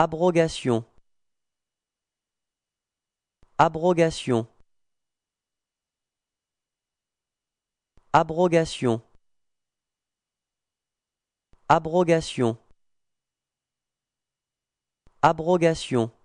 Abrogation Abrogation Abrogation Abrogation Abrogation